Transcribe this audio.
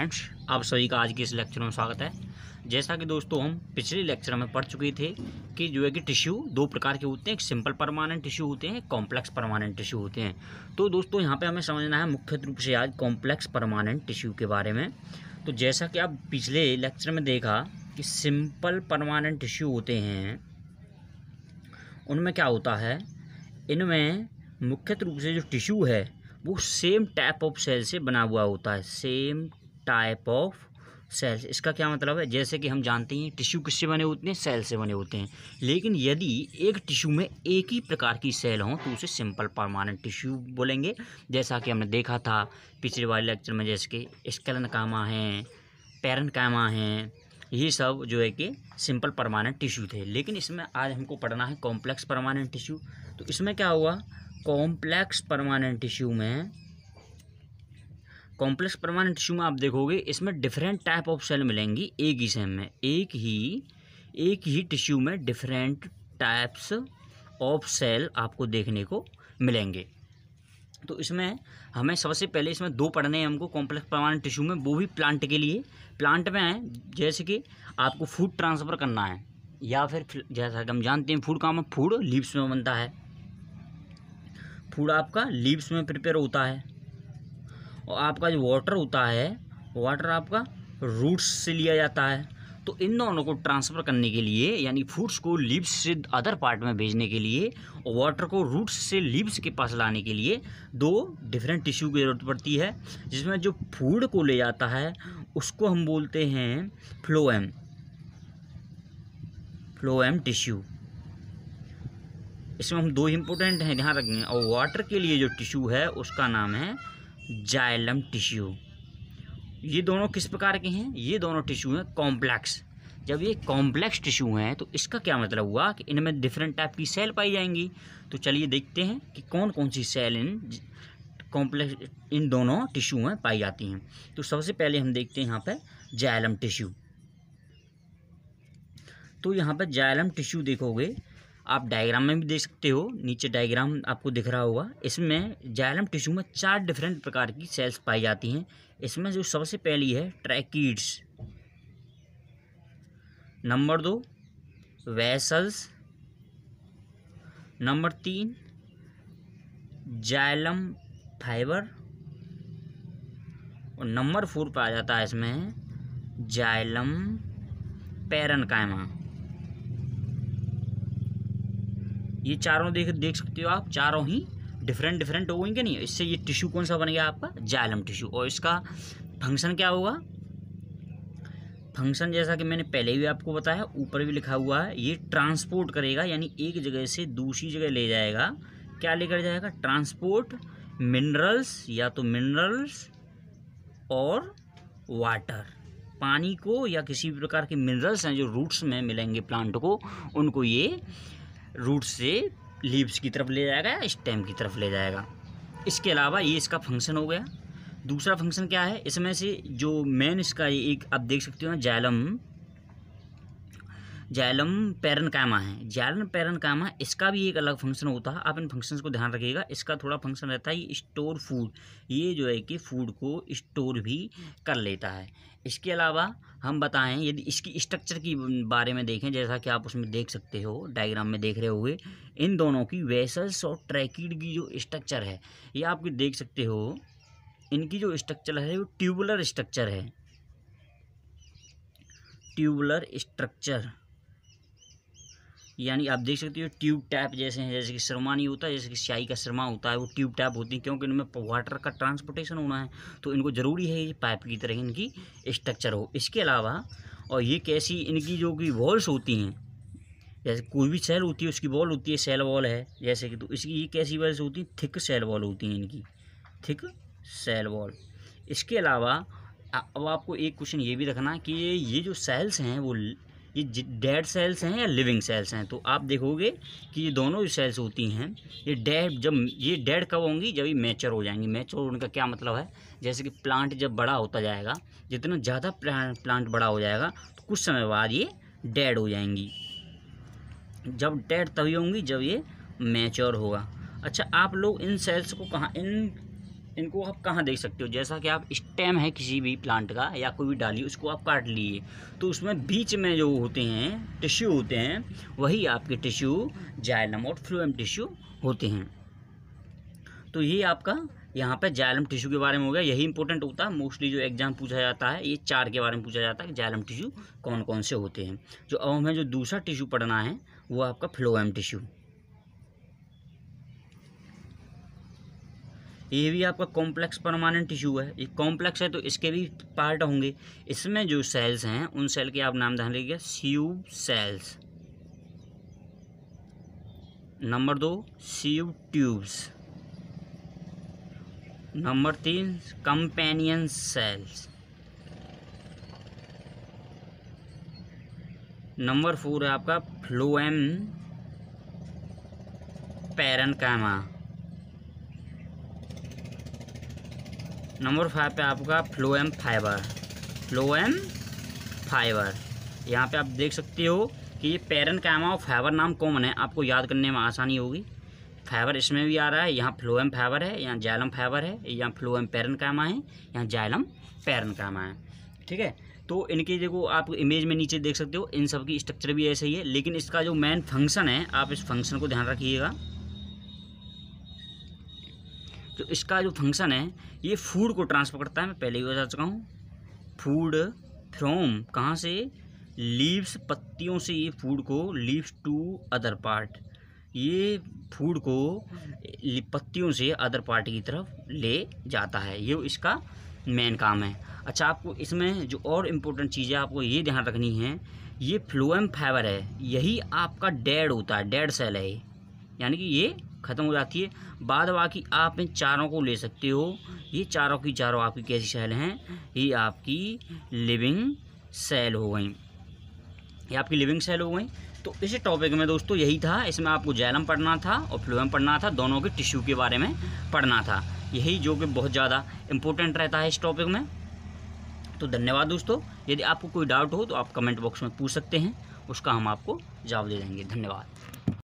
friends आप सभी का आज के इस लेक्चर में स्वागत है जैसा कि दोस्तों हम पिछले लेक्चर में पढ़ चुके थे कि जो है कि टिश्यू दो प्रकार के होते हैं एक सिंपल परमानेंट टिश्यू होते हैं कॉम्प्लेक्स परमानेंट टिश्यू होते हैं तो दोस्तों यहाँ पे हमें समझना है मुख्य रूप से आज कॉम्प्लेक्स परमानेंट टिश्यू के बारे में तो जैसा कि आप पिछले लेक्चर में देखा कि सिंपल परमानेंट टिश्यू होते हैं उनमें क्या होता है इनमें मुख्य रूप से जो टिश्यू है वो सेम टाइप ऑफ सेल से बना हुआ होता है सेम टाइप ऑफ सेल्स इसका क्या मतलब है जैसे कि हम जानते हैं टिश्यू किससे बने होते हैं सेल से बने होते हैं लेकिन यदि एक टिश्यू में एक ही प्रकार की सेल हों तो उसे सिंपल परमानेंट टिश्यू बोलेंगे जैसा कि हमने देखा था पिछले वाले लेक्चर में जैसे कि स्कलन कामा हैं पैरन कामा हैं ये सब जो है कि सिंपल परमानेंट टिश्यू थे लेकिन इसमें आज हमको पढ़ना है कॉम्प्लेक्स परमानेंट टिश्यू तो इसमें क्या हुआ कॉम्प्लेक्स परमानेंट टिश्यू में कॉम्प्लेक्स परमानेंट टिश्यू में आप देखोगे इसमें डिफरेंट टाइप ऑफ सेल मिलेंगी एक ही सेम में एक ही एक ही टिश्यू में डिफरेंट टाइप्स ऑफ सेल आपको देखने को मिलेंगे तो इसमें हमें सबसे पहले इसमें दो पढ़ने हैं हमको कॉम्प्लेक्स परमानेंट टिश्यू में वो भी प्लांट के लिए प्लांट में है जैसे कि आपको फूड ट्रांसफ़र करना है या फिर जैसा कि हम जानते हैं फूड का फूड लीव्स में बनता है फूड आपका लीव्स में प्रिपेयर होता है और आपका जो वाटर होता है वाटर आपका रूट्स से लिया जाता है तो इन दोनों को ट्रांसफ़र करने के लिए यानी फ्रूट्स को लिप्स से अदर पार्ट में भेजने के लिए और वाटर को रूट्स से लिप्स के पास लाने के लिए दो डिफरेंट टिश्यू की ज़रूरत पड़ती है जिसमें जो फूड को ले जाता है उसको हम बोलते हैं फ्लोएम फ्लोएम टिश्यू इसमें हम दो इम्पोर्टेंट हैं ध्यान रखेंगे और वाटर के लिए जो टिश्यू है उसका नाम है जाइलम टिश्यू ये दोनों किस प्रकार के हैं ये दोनों टिश्यू हैं कॉम्प्लेक्स जब ये कॉम्प्लेक्स टिश्यू हैं तो इसका क्या मतलब हुआ कि इनमें डिफरेंट टाइप की सेल पाई जाएंगी तो चलिए देखते हैं कि कौन कौन सी सेल इन कॉम्प्लेक्स इन दोनों टिश्यू में पाई जाती हैं तो सबसे पहले हम देखते हैं यहाँ पर जाइलम टिश्यू तो यहाँ पर जाइलम टिश्यू देखोगे आप डायग्राम में भी देख सकते हो नीचे डायग्राम आपको दिख रहा होगा इसमें जायलम टिश्यू में चार डिफरेंट प्रकार की सेल्स पाई जाती हैं इसमें जो सबसे पहली है ट्रैकिड्स नंबर दो वेसल्स नंबर तीन जायलम फाइबर और नंबर फोर पाया जाता है इसमें जायलम पैरन कायमा ये चारों देख देख सकते हो आप चारों ही डिफरेंट डिफरेंट हो नहीं इससे ये टिश्यू कौन सा गया आपका जालम टिश्यू और इसका फंक्शन क्या होगा फंक्शन जैसा कि मैंने पहले भी आपको बताया ऊपर भी लिखा हुआ है ये ट्रांसपोर्ट करेगा यानी एक जगह से दूसरी जगह ले जाएगा क्या लेकर जाएगा ट्रांसपोर्ट मिनरल्स या तो मिनरल्स और वाटर पानी को या किसी भी प्रकार के मिनरल्स हैं जो रूट्स में मिलेंगे प्लांट को उनको ये रूट से लीव्स की तरफ ले जाएगा या स्टेम की तरफ ले जाएगा इसके अलावा ये इसका फंक्शन हो गया दूसरा फंक्शन क्या है इसमें से जो मेन इसका एक आप देख सकते हो ना जालम जैलम पैरन कामा है जैलम पैरन कैमा इसका भी एक अलग फंक्शन होता है आप इन फंक्शंस को ध्यान रखिएगा इसका थोड़ा फंक्शन रहता है ये स्टोर फूड ये जो है कि फूड को स्टोर भी कर लेता है इसके अलावा हम बताएं यदि इसकी स्ट्रक्चर की बारे में देखें जैसा कि आप उसमें देख सकते हो डायग्राम में देख रहे होंगे इन दोनों की वेसल्स और ट्रैकिड की जो स्ट्रक्चर है ये आप देख सकते हो इनकी जो स्ट्रक्चर है वो ट्यूबुलर स्ट्रक्चर है ट्यूबुलर स्ट्रक्चर यानी आप देख सकते हो ट्यूब टैप जैसे हैं जैसे कि सरमा नहीं होता जैसे कि स्याही का सरमा होता है वो ट्यूब टैप होती है क्योंकि इनमें वाटर का ट्रांसपोर्टेशन होना है तो इनको ज़रूरी है ये पाइप की तरह इनकी स्ट्रक्चर हो इसके अलावा और ये कैसी इनकी जो कि वॉल्स होती हैं जैसे कोई भी सेल होती है उसकी वॉल होती है सेल वॉल है जैसे कि तो इसकी ये कैसी वॉल्स होती हैं थिक सेल वॉल होती हैं इनकी थिक सेल वॉल इसके अलावा अब आपको एक क्वेश्चन ये भी रखना कि ये जो सेल्स हैं वो ये डेड सेल्स हैं या लिविंग सेल्स हैं तो आप देखोगे कि ये दोनों ही सेल्स होती हैं ये डेड जब ये डेड कब होंगी जब ये मैचर हो जाएंगी मैचर होने का क्या मतलब है जैसे कि प्लांट जब बड़ा होता जाएगा जितना ज़्यादा प्लांट बड़ा हो जाएगा तो कुछ समय बाद ये डेड हो जाएंगी जब डेड तभी होंगी जब ये मैचोर होगा अच्छा आप लोग इन सेल्स को कहाँ इन इनको आप कहाँ देख सकते हो जैसा कि आप स्टेम है किसी भी प्लांट का या कोई भी डाली उसको आप काट लिए तो उसमें बीच में जो होते हैं टिश्यू होते हैं वही आपके टिश्यू जाइलम और फ्लोएम टिश्यू होते हैं तो ये आपका यहाँ पे जाइलम टिश्यू के बारे में हो गया यही इंपॉर्टेंट होता है मोस्टली जो एग्जाम पूछा जाता है ये चार के बारे में पूछा जाता है कि जाइलम टिश्यू कौन कौन से होते हैं जो अब हमें जो दूसरा टिश्यू पढ़ना है वो आपका फ्लोएम टिश्यू ये भी आपका कॉम्प्लेक्स परमानेंट टिश्यू है ये कॉम्प्लेक्स है तो इसके भी पार्ट होंगे इसमें जो सेल्स हैं उन सेल के आप नाम ध्यान रखिएगा सीयू सेल्स नंबर दो सीयू ट्यूब्स नंबर तीन कंपेनियन सेल्स नंबर फोर है आपका फ्लोएम कैमा नंबर फाइव पे आपका फ्लोएम फाइबर फ्लोएम फाइबर यहाँ पे आप देख सकते हो कि ये पेरन कैमा और फाइबर नाम कॉमन है आपको याद करने में आसानी होगी फाइबर इसमें भी आ रहा है यहाँ फ्लोएम फाइबर है यहाँ जाइलम फाइबर है यहाँ फ्लोएम पेरन कैमा है यहाँ जाइलम पेरन कैमा है ठीक है तो इनके देखो आप इमेज में नीचे देख सकते हो इन सब की स्ट्रक्चर भी ऐसे ही है लेकिन इसका जो मेन फंक्शन है आप इस फंक्शन को ध्यान रखिएगा तो इसका जो फंक्शन है ये फूड को ट्रांसफर करता है मैं पहले ही बता चुका हूँ फूड फ्रॉम कहाँ से लीव्स पत्तियों से ये फूड को लीव्स टू अदर पार्ट ये फूड को पत्तियों से अदर पार्ट की तरफ ले जाता है ये इसका मेन काम है अच्छा आपको इसमें जो और इम्पोर्टेंट चीज़ें आपको ये ध्यान रखनी है ये फ्लोएम फाइबर है यही आपका डेड होता है डेड सेल है यानी कि ये ख़त्म हो जाती है बाद बाकी आप इन चारों को ले सकते हो ये चारों की चारों आपकी कैसी सेल हैं ये आपकी लिविंग सेल हो गई ये आपकी लिविंग सेल हो गई तो इसी टॉपिक में दोस्तों यही था इसमें आपको जैलम पढ़ना था और फ्लोएम पढ़ना था दोनों के टिश्यू के बारे में पढ़ना था यही जो कि बहुत ज़्यादा इम्पोर्टेंट रहता है इस टॉपिक में तो धन्यवाद दोस्तों यदि आपको कोई डाउट हो तो आप कमेंट बॉक्स में पूछ सकते हैं उसका हम आपको जवाब दे देंगे धन्यवाद